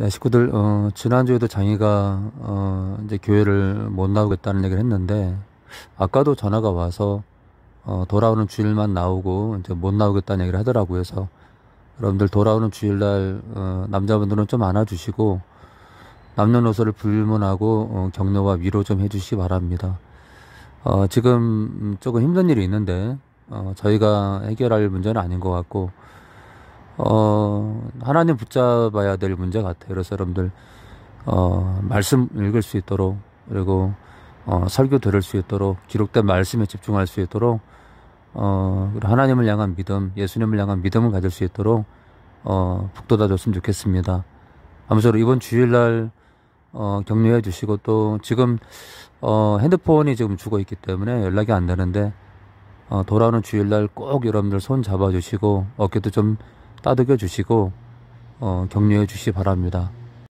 네, 식구들, 어, 지난주에도 장희가, 어, 이제 교회를 못 나오겠다는 얘기를 했는데, 아까도 전화가 와서, 어, 돌아오는 주일만 나오고, 이제 못 나오겠다는 얘기를 하더라고요. 그래서, 여러분들 돌아오는 주일날, 어, 남자분들은 좀 안아주시고, 남녀노소를 불문하고, 어, 격려와 위로 좀 해주시기 바랍니다. 어, 지금 조금 힘든 일이 있는데, 어, 저희가 해결할 문제는 아닌 것 같고, 어, 하나님 붙잡아야 될 문제 같아요. 그래서 여러분들, 어, 말씀 읽을 수 있도록, 그리고, 어, 설교 들을 수 있도록, 기록된 말씀에 집중할 수 있도록, 어, 그리고 하나님을 향한 믿음, 예수님을 향한 믿음을 가질 수 있도록, 어, 북돋아 줬으면 좋겠습니다. 아무쪼록 이번 주일날, 어, 격려해 주시고, 또, 지금, 어, 핸드폰이 지금 죽어 있기 때문에 연락이 안 되는데, 어, 돌아오는 주일날 꼭 여러분들 손 잡아주시고, 어깨도 좀 따득겨 주시고 어, 격려해 주시기 바랍니다.